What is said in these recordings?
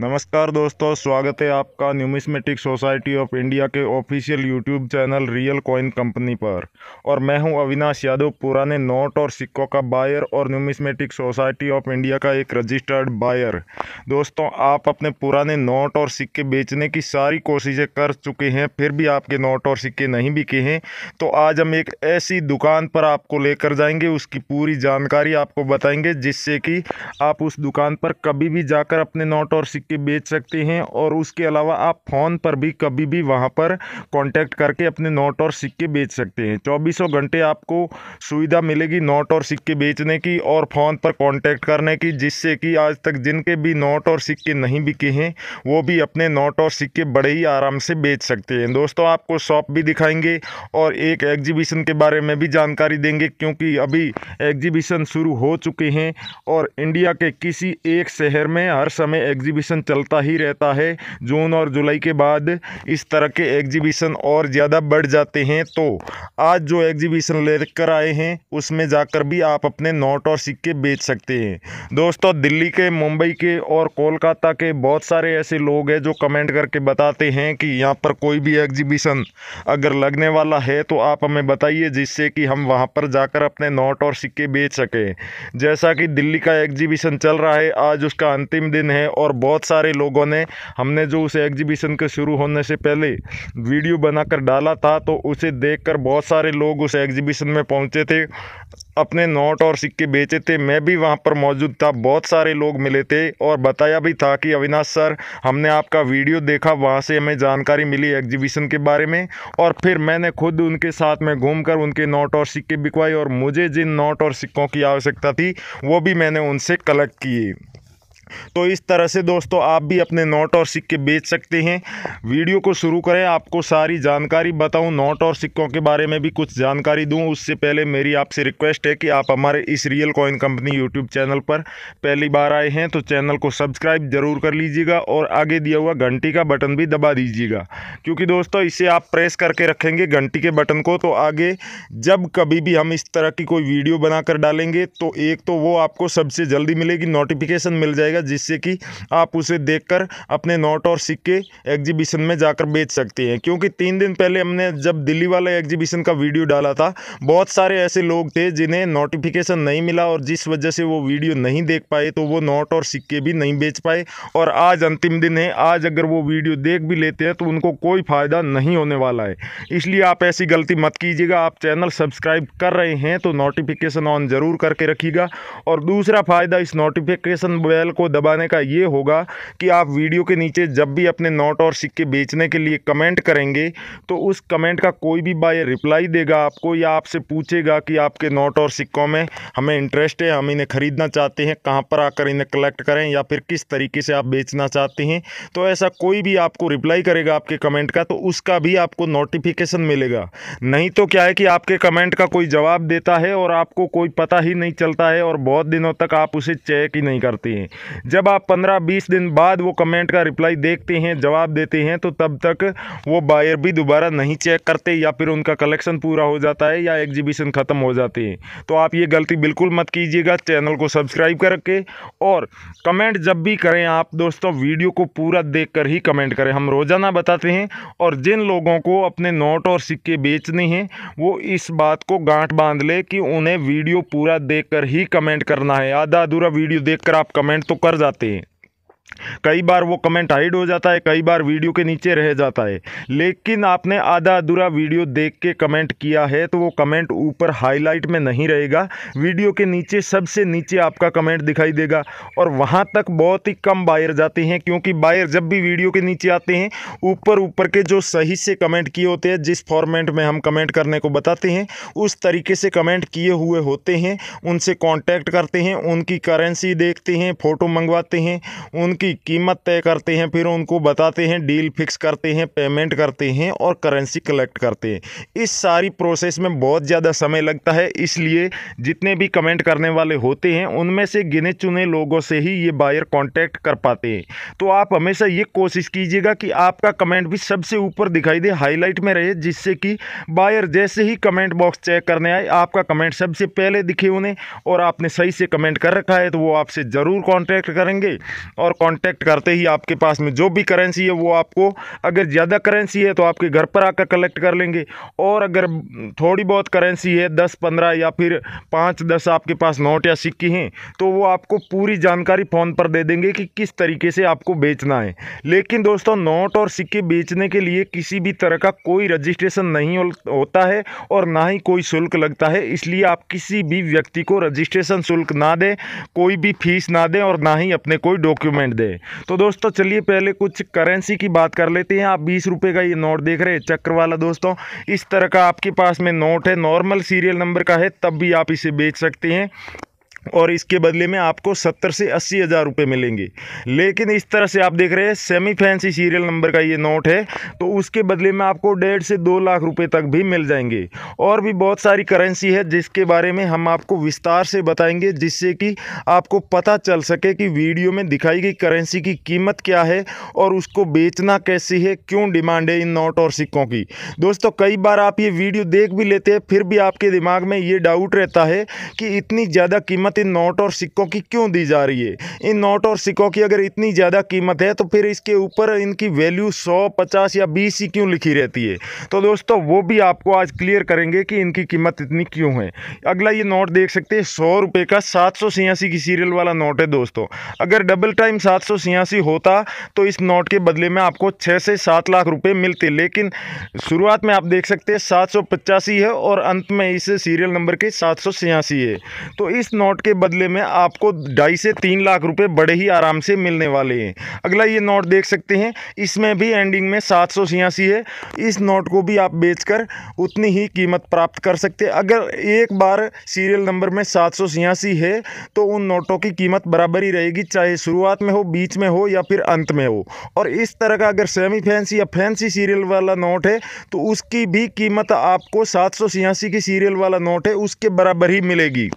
नमस्कार दोस्तों स्वागत है आपका न्यूमिस्मेटिक सोसाइटी ऑफ इंडिया के official YouTube channel real coin company पर और मैं हूं अविनाश यादव पुराने नोट और सिक्कों का बायर और न्यूमिस्मेटिक सोसाइटी ऑफ इंडिया का एक रजिस्टर्ड बायर दोस्तों आप अपने पुराने नोट और सिक्के बेचने की सारी कोशिशें कर चुके हैं फिर भी आपके नोट और सिक्के नहीं बिके हैं तो आज हम एक ऐसी दुकान पर आपको लेकर जाएंगे उसकी पूरी जानकारी आपको बताएंगे जिससे कि आप उस दुकान पर कभी भी जाकर अपने नोट और सिक्के के बेच सकते हैं और उसके अलावा आप फ़ोन पर भी कभी भी वहाँ पर कॉन्टैक्ट करके अपने नोट और सिक्के बेच सकते हैं चौबीसों घंटे आपको सुविधा मिलेगी नोट और सिक्के बेचने की और फ़ोन पर कॉन्टैक्ट करने की जिससे कि आज तक जिनके भी नोट और सिक्के नहीं बिके हैं वो भी अपने नोट और सिक्के बड़े ही आराम से बेच सकते हैं दोस्तों आपको शॉप भी दिखाएंगे और एक एग्जीबिशन के बारे में भी जानकारी देंगे क्योंकि अभी एग्जीबिशन शुरू हो चुके हैं और इंडिया के किसी एक शहर में हर समय एग्जीबिशन एग्जीबिशन चलता ही रहता है जून और जुलाई के बाद इस तरह के एग्जीबिशन और ज़्यादा बढ़ जाते हैं तो आज जो एग्जीबिशन लेकर आए हैं उसमें जाकर भी आप अपने नोट और सिक्के बेच सकते हैं दोस्तों दिल्ली के मुंबई के और कोलकाता के बहुत सारे ऐसे लोग हैं जो कमेंट करके बताते हैं कि यहाँ पर कोई भी एग्जीबिशन अगर लगने वाला है तो आप हमें बताइए जिससे कि हम वहाँ पर जाकर अपने नोट और सिक्के बेच सकें जैसा कि दिल्ली का एग्जीबिशन चल रहा है आज उसका अंतिम दिन है और बहुत बहुत सारे लोगों ने हमने जो उस एग्जीबिशन के शुरू होने से पहले वीडियो बनाकर डाला था तो उसे देखकर बहुत सारे लोग उस एग्जीबिशन में पहुंचे थे अपने नोट और सिक्के बेचे थे मैं भी वहाँ पर मौजूद था बहुत सारे लोग मिले थे और बताया भी था कि अविनाश सर हमने आपका वीडियो देखा वहाँ से हमें जानकारी मिली एग्जीबिशन के बारे में और फिर मैंने खुद उनके साथ में घूमकर उनके नोट और सिक्के बिकवाए और मुझे जिन नोट और सिक्कों की आवश्यकता थी वो भी मैंने उनसे कलेक्ट किए तो इस तरह से दोस्तों आप भी अपने नोट और सिक्के बेच सकते हैं वीडियो को शुरू करें आपको सारी जानकारी बताऊं नोट और सिक्कों के बारे में भी कुछ जानकारी दूं उससे पहले मेरी आपसे रिक्वेस्ट है कि आप हमारे इस real coin company YouTube channel पर पहली बार आए हैं तो चैनल को सब्सक्राइब ज़रूर कर लीजिएगा और आगे दिया हुआ घंटी का बटन भी दबा दीजिएगा क्योंकि दोस्तों इसे आप प्रेस करके रखेंगे घंटी के बटन को तो आगे जब कभी भी हम इस तरह की कोई वीडियो बनाकर डालेंगे तो एक तो वो आपको सबसे जल्दी मिलेगी नोटिफिकेशन मिल जाएगा जिससे कि आप उसे देखकर अपने नोट और सिक्के एग्जीबिशन में जाकर बेच सकते हैं क्योंकि तीन दिन पहले हमने जब दिल्ली वाले एग्जीबिशन का वीडियो डाला था बहुत सारे ऐसे लोग थे जिन्हें नोटिफिकेशन नहीं मिला और जिस वजह से वो वीडियो नहीं देख पाए तो वो नोट और सिक्के भी नहीं बेच पाए और आज अंतिम दिन है आज अगर वो वीडियो देख भी लेते हैं तो उनको कोई फ़ायदा नहीं होने वाला है इसलिए आप ऐसी गलती मत कीजिएगा आप चैनल सब्सक्राइब कर रहे हैं तो नोटिफिकेशन ऑन ज़रूर करके रखिएगा और दूसरा फ़ायदा इस नोटिफिकेशन बेल को दबाने का ये होगा कि आप वीडियो के नीचे जब भी अपने नोट और सिक्के बेचने के लिए कमेंट करेंगे तो उस कमेंट का कोई भी बाय रिप्लाई देगा आपको या आपसे पूछेगा कि आपके नोट और सिक्कों में हमें इंटरेस्ट है हम इन्हें ख़रीदना चाहते हैं कहाँ पर आकर इन्हें कलेक्ट करें या फिर किस तरीके से आप बेचना चाहते हैं तो ऐसा कोई भी आपको रिप्लाई करेगा आपके कमेंट का तो उसका भी आपको नोटिफिकेशन मिलेगा नहीं तो क्या है कि आपके कमेंट का कोई जवाब देता है और आपको कोई पता ही नहीं चलता है और बहुत दिनों तक आप उसे चेक ही नहीं करते हैं जब आप पंद्रह बीस दिन बाद वो कमेंट का रिप्लाई देखते हैं जवाब देते हैं तो तब तक वो बायर भी दोबारा नहीं चेक करते या फिर उनका कलेक्शन पूरा हो जाता है या एग्जीबिशन ख़त्म हो जाती है तो आप ये गलती बिल्कुल मत कीजिएगा चैनल को सब्सक्राइब करके और कमेंट जब भी करें आप दोस्तों वीडियो को पूरा देख ही कमेंट करें हम रोज़ाना बताते हैं और जिन लोगों को अपने नोट और सिक्के बेचने हैं वो इस बात को गांठ बांध ले कि उन्हें वीडियो पूरा देखकर ही कमेंट करना है आधा अधूरा वीडियो देखकर आप कमेंट तो कर जाते हैं कई बार वो कमेंट हाइड हो जाता है कई बार वीडियो के नीचे रह जाता है लेकिन आपने आधा अधूरा वीडियो देख के कमेंट किया है तो वो कमेंट ऊपर हाईलाइट में नहीं रहेगा वीडियो के नीचे सबसे नीचे आपका कमेंट दिखाई देगा और वहाँ तक बहुत ही कम बायर जाते हैं क्योंकि बायर जब भी वीडियो के नीचे आते हैं ऊपर ऊपर के जो सही से कमेंट किए होते हैं जिस फॉर्मेट में हम कमेंट करने को बताते हैं उस तरीके से कमेंट किए हुए होते हैं उनसे कॉन्टैक्ट करते हैं उनकी करेंसी देखते हैं फ़ोटो मंगवाते हैं उन उनकी कीमत तय करते हैं फिर उनको बताते हैं डील फिक्स करते हैं पेमेंट करते हैं और करेंसी कलेक्ट करते हैं इस सारी प्रोसेस में बहुत ज़्यादा समय लगता है इसलिए जितने भी कमेंट करने वाले होते हैं उनमें से गिने चुने लोगों से ही ये बायर कॉन्टैक्ट कर पाते हैं तो आप हमेशा ये कोशिश कीजिएगा कि आपका कमेंट भी सबसे ऊपर दिखाई दे हाईलाइट में रहे जिससे कि बायर जैसे ही कमेंट बॉक्स चेक करने आए आपका कमेंट सबसे पहले दिखे उन्हें और आपने सही से कमेंट कर रखा है तो वो आपसे ज़रूर कॉन्टैक्ट करेंगे और कांटेक्ट करते ही आपके पास में जो भी करेंसी है वो आपको अगर ज़्यादा करेंसी है तो आपके घर पर आकर कलेक्ट कर लेंगे और अगर थोड़ी बहुत करेंसी है दस पंद्रह या फिर पाँच दस आपके पास नोट या सिक्के हैं तो वो आपको पूरी जानकारी फ़ोन पर दे देंगे कि किस तरीके से आपको बेचना है लेकिन दोस्तों नोट और सिक्के बेचने के लिए किसी भी तरह का कोई रजिस्ट्रेशन नहीं होता है और ना ही कोई शुल्क लगता है इसलिए आप किसी भी व्यक्ति को रजिस्ट्रेशन शुल्क ना दें कोई भी फीस ना दें और ना ही अपने कोई डॉक्यूमेंट पॉइंट दे तो दोस्तों चलिए पहले कुछ करेंसी की बात कर लेते हैं आप बीस रुपये का ये नोट देख रहे हैं चक्र वाला दोस्तों इस तरह का आपके पास में नोट है नॉर्मल सीरियल नंबर का है तब भी आप इसे बेच सकते हैं और इसके बदले में आपको सत्तर से अस्सी हज़ार रुपये मिलेंगे लेकिन इस तरह से आप देख रहे हैं सेमी फैंसी सीरियल नंबर का ये नोट है तो उसके बदले में आपको डेढ़ से दो लाख रुपये तक भी मिल जाएंगे और भी बहुत सारी करेंसी है जिसके बारे में हम आपको विस्तार से बताएंगे जिससे कि आपको पता चल सके कि वीडियो में दिखाई गई करेंसी की कीमत क्या है और उसको बेचना कैसी है क्यों डिमांड है इन नोट और सिक्कों की दोस्तों कई बार आप ये वीडियो देख भी लेते हैं फिर भी आपके दिमाग में ये डाउट रहता है कि इतनी ज़्यादा कीमत कीमत इन नोट और सिक्कों की क्यों दी जा रही है इन नोट और सिक्कों की अगर इतनी ज़्यादा कीमत है तो फिर इसके ऊपर इनकी वैल्यू सौ पचास या बीस ही क्यों लिखी रहती है तो दोस्तों वो भी आपको आज क्लियर करेंगे कि इनकी कीमत इतनी क्यों है अगला ये नोट देख सकते हैं सौ रुपये का सात सौ छियासी की सीरियल वाला नोट है दोस्तों अगर डबल टाइम सात सौ छियासी होता तो इस नोट के बदले में आपको छः से सात लाख रुपये मिलते लेकिन शुरुआत में आप देख सकते हैं सात सौ पचासी है और अंत में इस सीरियल नंबर के सात सौ छियासी है तो इस नोट के बदले में आपको ढाई से तीन लाख रुपए बड़े ही आराम से मिलने वाले हैं अगला ये नोट देख सकते हैं इसमें भी एंडिंग में सात सौ छियासी है इस नोट को भी आप बेचकर उतनी ही कीमत प्राप्त कर सकते हैं अगर एक बार सीरियल नंबर में सात सौ छियासी है तो उन नोटों की कीमत बराबर ही रहेगी चाहे शुरुआत में हो बीच में हो या फिर अंत में हो और इस तरह का अगर सेमी फैंसी या फैंसी सीरियल वाला नोट है तो उसकी भी कीमत आपको सात सौ छियासी की सीरियल वाला नोट है उसके बराबर ही मिलेगी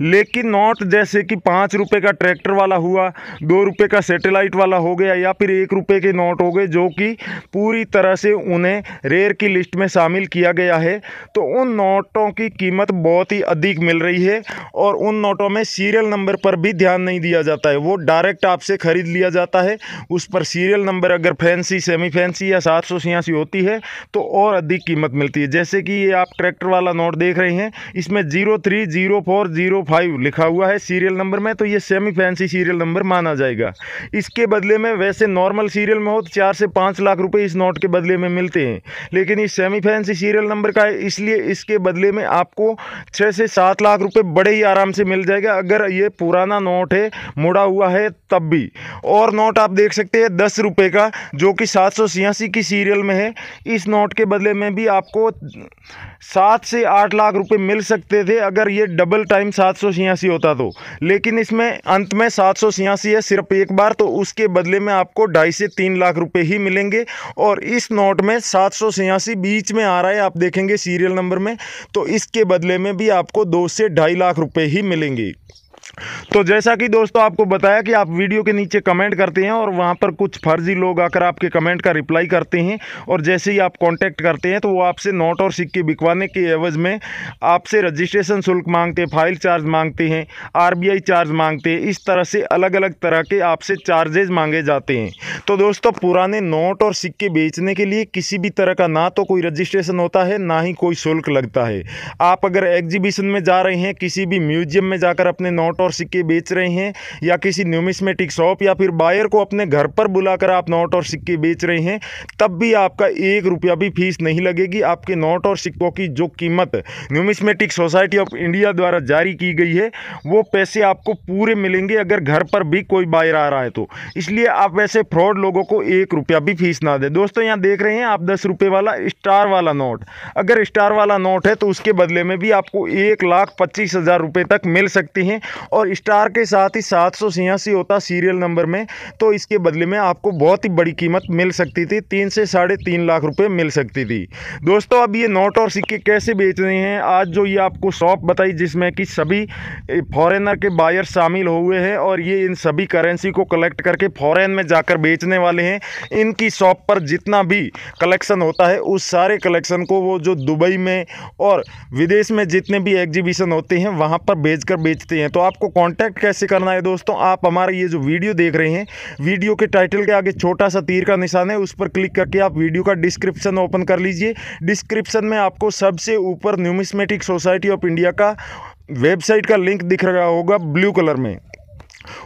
लेकिन नॉट जैसे कि पाँच रुपये का ट्रैक्टर वाला हुआ दो रुपये का सेटेलाइट वाला हो गया या फिर एक रुपये के नोट हो गए जो कि पूरी तरह से उन्हें रेयर की लिस्ट में शामिल किया गया है तो उन नोटों की कीमत बहुत ही अधिक मिल रही है और उन नोटों में सीरियल नंबर पर भी ध्यान नहीं दिया जाता है वो डायरेक्ट आपसे ख़रीद लिया जाता है उस पर सीरियल नंबर अगर फैंसी सेमी फैंसी या सात सौ छियासी होती है तो और अधिक कीमत मिलती है जैसे कि ये आप ट्रैक्टर वाला नोट देख रहे हैं इसमें zero three zero four zero five लिखा हुआ है सीरियल नंबर में तो ये सेमी फैंसी सीरियल नंबर माना जाएगा इसके बदले में वैसे नॉर्मल सीरियल में हो तो चार से पाँच लाख रुपए इस नोट के बदले में मिलते हैं लेकिन ये सेमी फैंसी सीरियल नंबर का है इसलिए इसके बदले में आपको छः से सात लाख रुपये बड़े ही आराम से मिल जाएगा अगर ये पुराना नोट है मुड़ा हुआ है तब भी और नोट आप देख सकते हैं दस रुपये का जो कि सात सौ छियासी की सीरियल में है इस नोट के बदले में भी आपको सात से आठ लाख रुपये मिल सकते थे अगर ये डबल टाइम टाइम सात सौ छियासी होता तो लेकिन इसमें अंत में सात सौ छियासी है सिर्फ एक बार तो उसके बदले में आपको ढाई से तीन लाख रुपए ही मिलेंगे और इस नोट में सात सौ छियासी बीच में आ रहा है आप देखेंगे सीरियल नंबर में तो इसके बदले में भी आपको दो से ढाई लाख रुपये ही मिलेंगे तो जैसा कि दोस्तों आपको बताया कि आप वीडियो के नीचे कमेंट करते हैं और वहाँ पर कुछ फर्जी लोग आकर आपके कमेंट का रिप्लाई करते हैं और जैसे ही आप कांटेक्ट करते हैं तो वो आपसे नोट और सिक्के बिकवाने के एवज में आपसे रजिस्ट्रेशन शुल्क मांगते हैं फाइल चार्ज मांगते हैं आरबीआई चार्ज मांगते हैं इस तरह से अलग अलग तरह के आपसे चार्जेज मांगे जाते हैं तो दोस्तों पुराने नोट और सिक्के बेचने के लिए किसी भी तरह का ना तो कोई रजिस्ट्रेशन होता है ना ही कोई शुल्क लगता है आप अगर एग्जीबिशन में जा रहे हैं किसी भी म्यूजियम में जाकर अपने नोट और सिक्के बेच रहे हैं या किसी न्यूमिस्मेटिक शॉप या फिर बायर को अपने घर पर बुलाकर आप नोट और सिक्के बेच रहे हैं तब भी आपका एक रुपया भी फीस नहीं लगेगी आपके नोट और सिक्कों की जो कीमत न्यूमिस्मेटिक सोसाइटी ऑफ इंडिया द्वारा जारी की गई है वो पैसे आपको पूरे मिलेंगे अगर घर पर भी कोई बायर आ रहा है तो इसलिए आप वैसे फ्रॉड लोगों को एक रुपया भी फीस ना दें दोस्तों यहाँ देख रहे हैं आप दस रुपये वाला स्टार वाला नोट अगर स्टार वाला नोट है तो उसके बदले में भी आपको एक लाख पच्चीस हज़ार रुपये तक मिल सकती हैं और स्टार के साथ ही सात सौ छियासी होता सीरियल नंबर में तो इसके बदले में आपको बहुत ही बड़ी कीमत मिल सकती थी तीन से साढ़े तीन लाख रुपये मिल सकती थी दोस्तों अब ये नोट और सिक्के कैसे बेच रहे हैं आज जो ये आपको शॉप बताई जिसमें कि सभी फॉरेनर के बायर शामिल हुए हैं और ये इन सभी करेंसी को कलेक्ट करके फॉरेन में जाकर बेचने वाले हैं इनकी शॉप पर जितना भी कलेक्शन होता है उस सारे कलेक्शन को वो जो दुबई में और विदेश में जितने भी एग्जीबिशन होते हैं वहाँ पर भेज कर बेचते हैं तो आप आपको कांटेक्ट कैसे करना है दोस्तों आप हमारा ये जो वीडियो देख रहे हैं वीडियो के टाइटल के आगे छोटा सा तीर का निशान है उस पर क्लिक करके आप वीडियो का डिस्क्रिप्शन ओपन कर लीजिए डिस्क्रिप्शन में आपको सबसे ऊपर न्यूमिस्मेटिक सोसाइटी ऑफ इंडिया का वेबसाइट का लिंक दिख रहा होगा ब्लू कलर में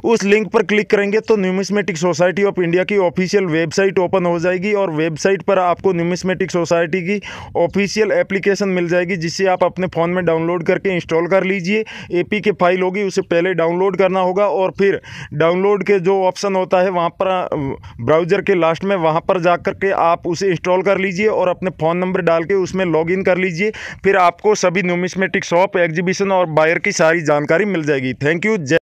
उस लिंक पर क्लिक करेंगे तो न्यूमिस्मेटिक सोसाइटी ऑफ इंडिया की ऑफिशियल वेबसाइट ओपन हो जाएगी और वेबसाइट पर आपको न्यूमिस्मेटिक सोसाइटी की ऑफिशियल एप्लीकेशन मिल जाएगी जिसे आप अपने फ़ोन में डाउनलोड करके इंस्टॉल कर लीजिए एपी के फाइल होगी उसे पहले डाउनलोड करना होगा और फिर डाउनलोड के जो ऑप्शन होता है वहाँ पर ब्राउज़र के लास्ट में वहाँ पर जा के आप उसे इंस्टॉल कर लीजिए और अपने फ़ोन नंबर डाल के उसमें लॉग कर लीजिए फिर आपको सभी न्यूमिस्मेटिक शॉप एग्जीबिशन और बायर की सारी जानकारी मिल जाएगी थैंक यू